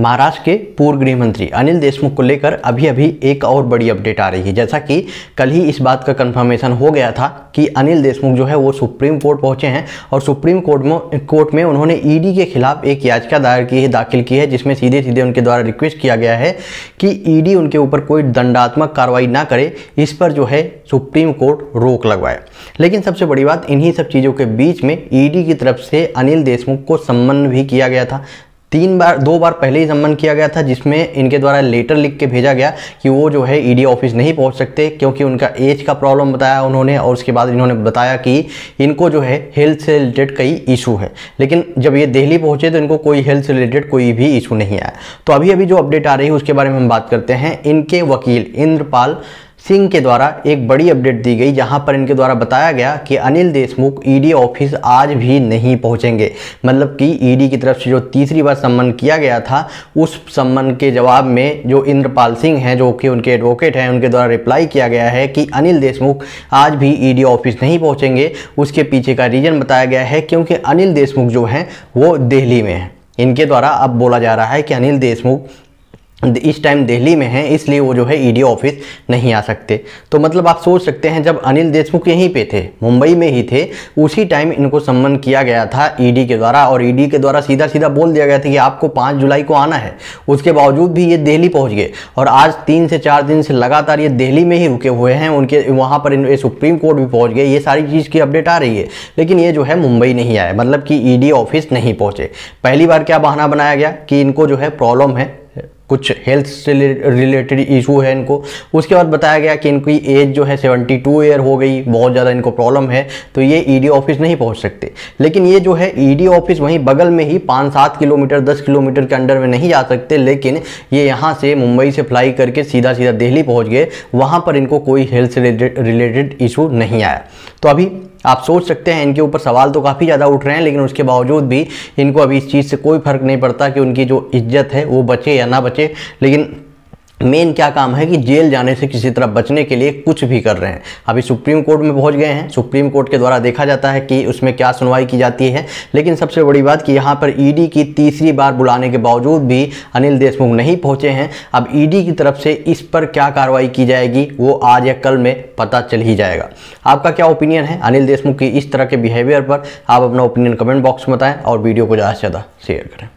महाराष्ट्र के पूर्व गृह मंत्री अनिल देशमुख को लेकर अभी अभी एक और बड़ी अपडेट आ रही है जैसा कि कल ही इस बात का कंफर्मेशन हो गया था कि अनिल देशमुख जो है वो सुप्रीम कोर्ट पहुंचे हैं और सुप्रीम कोर्ट में कोर्ट में उन्होंने ईडी e के खिलाफ एक याचिका दायर की है दाखिल की है जिसमें सीधे सीधे उनके द्वारा रिक्वेस्ट किया गया है कि ई e उनके ऊपर कोई दंडात्मक कार्रवाई ना करे इस पर जो है सुप्रीम कोर्ट रोक लगवाए लेकिन सबसे बड़ी बात इन्हीं सब चीज़ों के बीच में ई e की तरफ से अनिल देशमुख को सम्मन भी किया गया था तीन बार दो बार पहले ही सम्मन किया गया था जिसमें इनके द्वारा लेटर लिख के भेजा गया कि वो जो है ईडी e ऑफिस नहीं पहुंच सकते क्योंकि उनका एज का प्रॉब्लम बताया उन्होंने और उसके बाद इन्होंने बताया कि इनको जो है हेल्थ से रिलेटेड कई इशू है लेकिन जब ये दिल्ली पहुंचे तो इनको कोई हेल्थ से रिलेटेड कोई भी इशू नहीं आया तो अभी अभी जो अपडेट आ रही है उसके बारे में हम बात करते हैं इनके वकील इंद्रपाल सिंह के द्वारा एक बड़ी अपडेट दी गई जहां पर इनके द्वारा बताया गया कि Anil Deshmukh ED e office आज भी नहीं पहुंचेंगे मतलब कि ईडी e की तरफ से जो तीसरी बार सम्मन किया गया था उस सम्मन के जवाब में जो इंद्रपाल सिंह हैं जो कि उनके एडवोकेट हैं उनके द्वारा रिप्लाई किया गया है कि अनिल देशमुख आज भी ई e ऑफिस नहीं पहुँचेंगे उसके पीछे का रीज़न बताया गया है क्योंकि अनिल देशमुख जो हैं वो दिल्ली में हैं इनके द्वारा अब बोला जा रहा है कि अनिल देशमुख इस टाइम दिल्ली में हैं इसलिए वो जो है ईडी e ऑफिस नहीं आ सकते तो मतलब आप सोच सकते हैं जब अनिल देशमुख यहीं पे थे मुंबई में ही थे उसी टाइम इनको सम्मन किया गया था ईडी e के द्वारा और ईडी e के द्वारा सीधा सीधा बोल दिया गया था कि आपको पाँच जुलाई को आना है उसके बावजूद भी ये दिल्ली पहुँच गए और आज तीन से चार दिन से लगातार ये दिल्ली में ही रुके हुए हैं उनके वहाँ पर सुप्रीम कोर्ट भी पहुँच गए ये सारी चीज़ की अपडेट आ रही है लेकिन ये जो है मुंबई नहीं आए मतलब कि ई ऑफिस नहीं पहुँचे पहली बार क्या बहाना बनाया गया कि इनको जो है प्रॉब्लम है कुछ हेल्थ से रिलेटेड इशू है इनको उसके बाद बताया गया कि इनकी एज जो है 72 ईयर हो गई बहुत ज़्यादा इनको प्रॉब्लम है तो ये ईडी e ऑफिस नहीं पहुंच सकते लेकिन ये जो है ईडी e ऑफिस वहीं बगल में ही पाँच सात किलोमीटर दस किलोमीटर के अंडर में नहीं जा सकते लेकिन ये यहाँ से मुंबई से फ्लाई करके सीधा सीधा दिल्ली पहुँच गए वहाँ पर इनको कोई हेल्थ से रिलेटेड इशू नहीं आया तो अभी आप सोच सकते हैं इनके ऊपर सवाल तो काफ़ी ज़्यादा उठ रहे हैं लेकिन उसके बावजूद भी इनको अभी इस चीज़ से कोई फर्क नहीं पड़ता कि उनकी जो इज्जत है वो बचे या ना बचे बचे लेकिन मेन क्या काम है कि जेल जाने से किसी तरह बचने के लिए कुछ भी कर रहे हैं अभी सुप्रीम कोर्ट में पहुंच गए हैं सुप्रीम कोर्ट के द्वारा देखा जाता है कि उसमें क्या सुनवाई की जाती है लेकिन सबसे बड़ी बात कि यहाँ पर ईडी e की तीसरी बार बुलाने के बावजूद भी अनिल देशमुख नहीं पहुंचे हैं अब ईडी e की तरफ से इस पर क्या कार्रवाई की जाएगी वो आज या कल में पता चल ही जाएगा आपका क्या ओपिनियन है अनिल देशमुख की इस तरह के बिहेवियर पर आप अपना ओपिनियन कमेंट बॉक्स में बताएँ और वीडियो को ज़्यादा से ज़्यादा शेयर करें